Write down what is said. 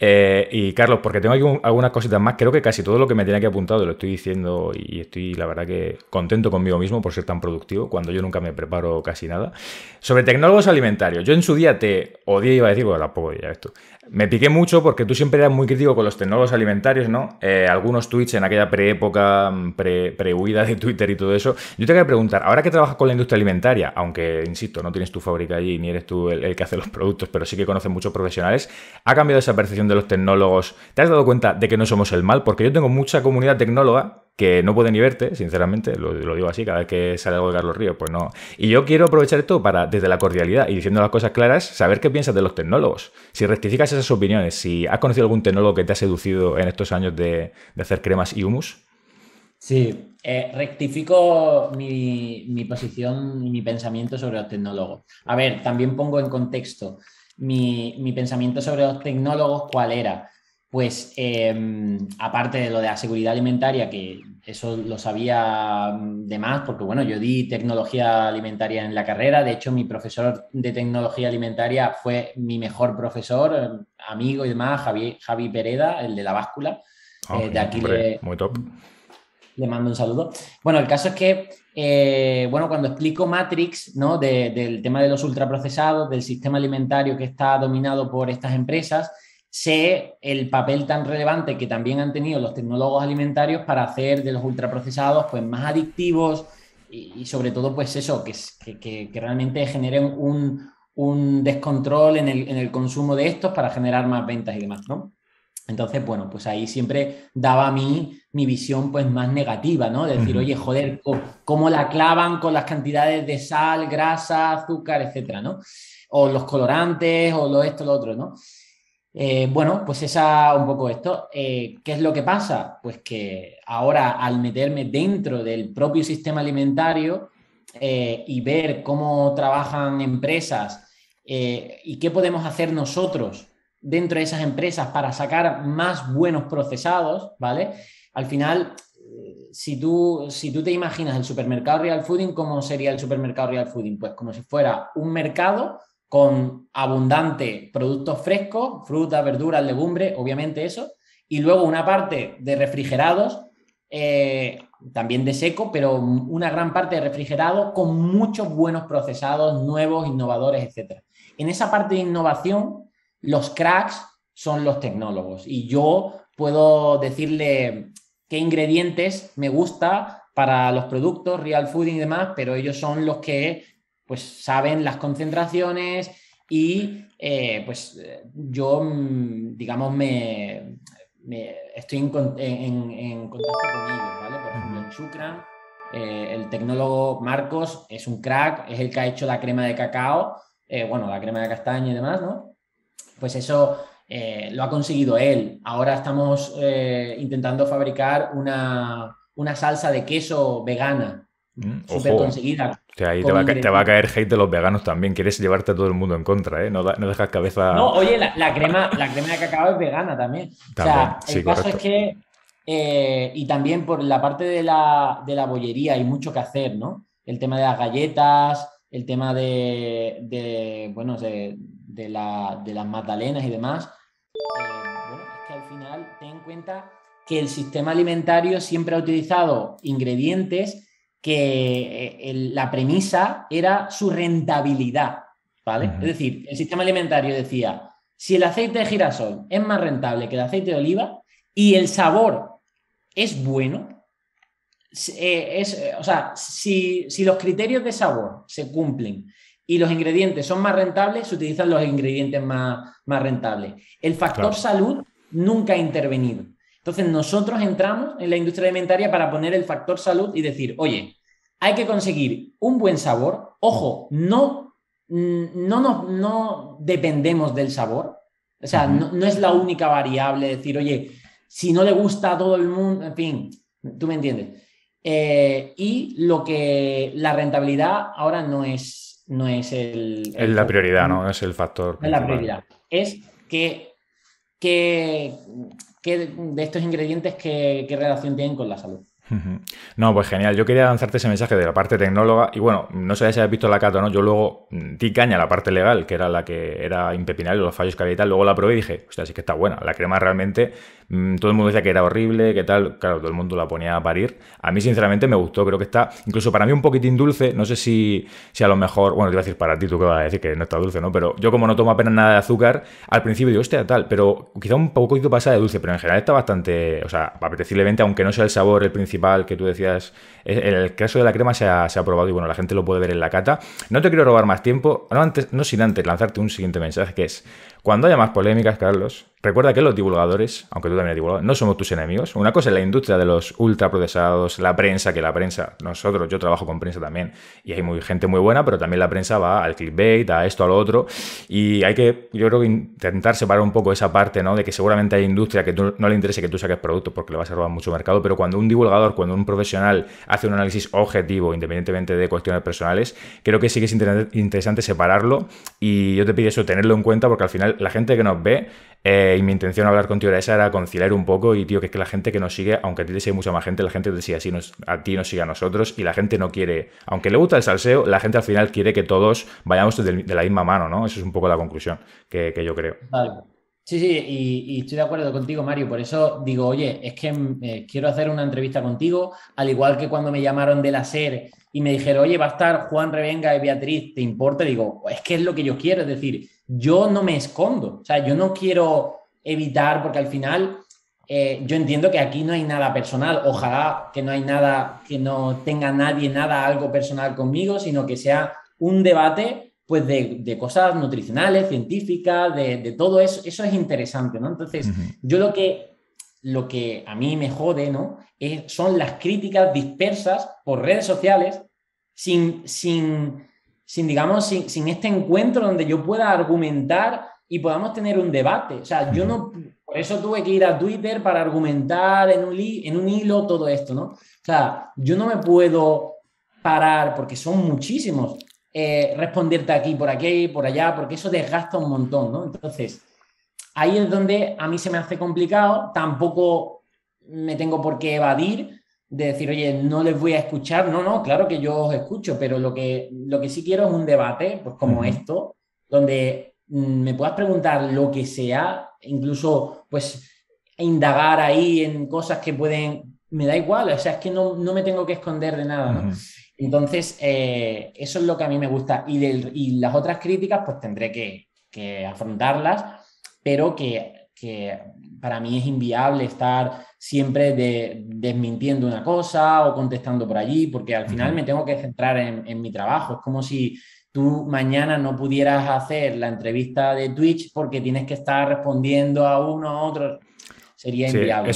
Eh, y Carlos, porque tengo aquí algunas cositas más, creo que casi todo lo que me tenía que apuntado lo estoy diciendo y estoy, la verdad, que contento conmigo mismo por ser tan productivo cuando yo nunca me preparo casi nada. Sobre tecnólogos alimentarios, yo en su día te y iba a decir, bueno, tampoco esto, me piqué mucho porque tú siempre eras muy crítico con los tecnólogos alimentarios, ¿no? Eh, algunos tweets en aquella pre-época, mm, pre-huida de Twitter y todo eso. Yo te quería preguntar, ahora que trabajas con la industria alimentaria, aunque, insisto, no tienes tu fábrica allí ni eres tú el, que hace los productos, pero sí que conoces muchos profesionales, ¿ha cambiado esa percepción de los tecnólogos? ¿Te has dado cuenta de que no somos el mal? Porque yo tengo mucha comunidad tecnóloga que no pueden ni verte, sinceramente, lo, digo así, cada vez que sale algo de Carlos Ríos, pues no. Y yo quiero aprovechar esto para, desde la cordialidad y diciendo las cosas claras, saber qué piensas de los tecnólogos. Si rectificas esas opiniones, si has conocido algún tecnólogo que te ha seducido en estos años de, hacer cremas y humus. Sí, eh, rectifico mi, posición y mi pensamiento sobre los tecnólogos. A ver, también pongo en contexto mi, mi pensamiento sobre los tecnólogos, cuál era pues em, aparte de lo de la seguridad alimentaria, que eso lo sabía mm, de más, porque bueno, yo di tecnología alimentaria en la carrera, de hecho mi profesor de tecnología alimentaria fue mi mejor profesor, em, amigo y demás, Javi, Javi Pereda, el de la báscula, ah, eh, de aquí le, muy top. le mando un saludo. Bueno, el caso es que, eh, bueno, cuando explico Matrix, ¿no? del tema de los ultraprocesados, del sistema alimentario que está dominado por estas empresas, sé el papel tan relevante que también han tenido los tecnólogos alimentarios para hacer de los ultraprocesados pues, más adictivos y, sobre todo, pues eso, que, que, que realmente generen un, un descontrol en el, en el, consumo de estos para generar más ventas y demás, ¿no? Entonces, bueno, pues ahí siempre daba a mí mi visión pues más negativa, ¿no? decir, oye, joder, ¿cómo la clavan con las cantidades de sal, grasa, azúcar, etcétera, ¿no? O los colorantes, o lo esto, lo otro, ¿no? Eh, bueno, pues es un poco esto. Eh, ¿Qué es lo que pasa? Pues que ahora al meterme dentro del propio sistema alimentario eh, y ver cómo trabajan empresas y qué podemos hacer nosotros dentro de esas empresas para sacar más buenos procesados, ¿vale? Al final, si tú, si tú te imaginas el supermercado Real Fooding, ¿cómo sería el supermercado Real Fooding? Pues como si fuera un mercado con abundante productos frescos, frutas, verduras, legumbres, obviamente eso, y luego una parte de refrigerados, eh, también de seco, pero una gran parte de refrigerados con muchos buenos procesados, nuevos, innovadores, etc. En esa parte de innovación, los cracks son los tecnólogos y yo puedo decirle qué ingredientes me gusta para los productos, real food y demás, pero ellos son los que pues saben las concentraciones y eh, pues yo, mm, digamos, me, estoy en, contacto con ellos, ¿vale? Por ejemplo, en eh, el tecnólogo Marcos es un crack, es el que ha hecho la crema de cacao, eh, bueno, la crema de castaña y demás, ¿no? Pues eso lo ha conseguido él. Ahora estamos intentando fabricar una, una salsa de queso vegana, Mm, Súper conseguida. O sea, ahí te va, a caer hate de los veganos también. Quieres llevarte a todo el mundo en contra, ¿eh? No, dejas cabeza. No, oye, la, crema, la crema de cacao es vegana también. o sea, el caso es que. Eh, y también por la parte de la, bollería hay mucho que hacer, ¿no? El tema de las galletas, el tema de, bueno, de, las magdalenas y demás. Eh, bueno, es que al final ten en cuenta que el sistema alimentario siempre ha utilizado ingredientes que eh, la premisa era su rentabilidad, ¿vale? Es decir, el sistema alimentario decía, si el aceite de girasol es más rentable que el aceite de oliva y el sabor es bueno, eh, es, eh, o sea, si, los criterios de sabor se cumplen y los ingredientes son más rentables, se utilizan los ingredientes más, más rentables. El factor salud nunca ha intervenido. Entonces nosotros entramos en la industria alimentaria para poner el factor salud y decir, oye, hay que conseguir un buen sabor. Ojo, no, mm, no, no, dependemos del sabor. O sea, no, es la única variable decir, oye, si no le gusta a todo el mundo, en fin, tú me entiendes. Eh, y lo que la rentabilidad ahora no es, no es el, la prioridad, ¿no? Es el factor. es la prioridad. Es que, de estos ingredientes, ¿qué relación tienen con la salud? No, pues genial. Yo quería lanzarte ese mensaje de la parte tecnóloga y bueno, no sé si habéis visto la cata o no, yo luego di caña a la parte legal, que era la que era impepinable, los fallos que había y tal, luego la probé y dije, hostia, sí que está buena. La crema realmente, mm, todo el mundo decía que era horrible, que tal, claro, todo el mundo la ponía a parir. A mí sinceramente me gustó, creo que está, incluso para mí un poquitín dulce, no sé si, si a lo mejor, bueno, te iba a decir para ti, tú que vas a decir que no está dulce, ¿no? Pero yo como no tomo apenas nada de azúcar, al principio digo, hostia, tal, pero quizá un poquito pasa de dulce, pero en general está bastante, o sea, apeteciblemente, aunque no sea el sabor el principio, que tú decías, eh, el caso de la crema se ha, se probado y bueno, la gente lo puede ver en la cata. No te quiero robar más tiempo, antes, no sin antes lanzarte un siguiente mensaje que es, cuando haya más polémicas, Carlos, recuerda que los divulgadores, aunque tú también eres divulgador, no somos tus enemigos. Una cosa es la industria de los ultraprocesados, la prensa, que la prensa, nosotros, yo trabajo con prensa también, y hay muy, gente muy buena, pero también la prensa va al clickbait, a esto, a lo otro, y hay que, yo creo intentar separar un poco esa parte, ¿no? De que seguramente hay industria que no le interese que tú saques productos porque le vas a robar mucho mercado, pero cuando un divulgador, cuando un profesional hace un análisis objetivo, independientemente de cuestiones personales, creo que sí que es interesante separarlo y yo te pido eso, tenerlo en cuenta porque al final la gente que nos ve eh, y mi intención hablar contigo era esa, era conciliar un poco y, tío, que es que la gente que nos sigue, aunque a ti te sigue mucha más gente, la gente te sigue así, nos, a ti nos sigue a nosotros y la gente no quiere, aunque le gusta el salseo, la gente al final quiere que todos vayamos de, la misma mano, ¿no? Esa es un poco la conclusión que, que yo creo. Vale. Sí, sí, y, estoy de acuerdo contigo, Mario. Por eso digo, oye, es que mm, eh, quiero hacer una entrevista contigo, al igual que cuando me llamaron de la SER y me dijeron, oye, va a estar Juan Revenga y Beatriz, ¿te importa? Digo, es que es lo que yo quiero, es decir, yo no me escondo, o sea, yo no quiero evitar, porque al final eh, yo entiendo que aquí no hay nada personal, ojalá que no hay nada, que no tenga nadie nada, algo personal conmigo, sino que sea un debate pues de, cosas nutricionales, científicas, de, todo eso. Eso es interesante, ¿no? Entonces, yo lo que, lo que a mí me jode, ¿no? Es, son las críticas dispersas por redes sociales sin, sin, sin digamos, sin, este encuentro donde yo pueda argumentar y podamos tener un debate. O sea, yo no, por eso tuve que ir a Twitter para argumentar en un, en un hilo todo esto, ¿no? O sea, yo no me puedo parar porque son muchísimos. Eh, responderte aquí, por aquí, por allá, porque eso desgasta un montón, ¿no? Entonces, ahí es donde a mí se me hace complicado, tampoco me tengo por qué evadir de decir, oye, no les voy a escuchar, no, no, claro que yo os escucho, pero lo que, lo que sí quiero es un debate, pues como esto, donde mm, me puedas preguntar lo que sea, incluso pues indagar ahí en cosas que pueden, me da igual, o sea, es que no, me tengo que esconder de nada, ¿no? Entonces, eh, eso es lo que a mí me gusta. Y, las otras críticas, pues tendré que, afrontarlas, pero que, para mí es inviable estar siempre de, desmintiendo una cosa o contestando por allí, porque al final me tengo que centrar en, mi trabajo. Es como si tú mañana no pudieras hacer la entrevista de Twitch porque tienes que estar respondiendo a uno a otro. Sería inviable.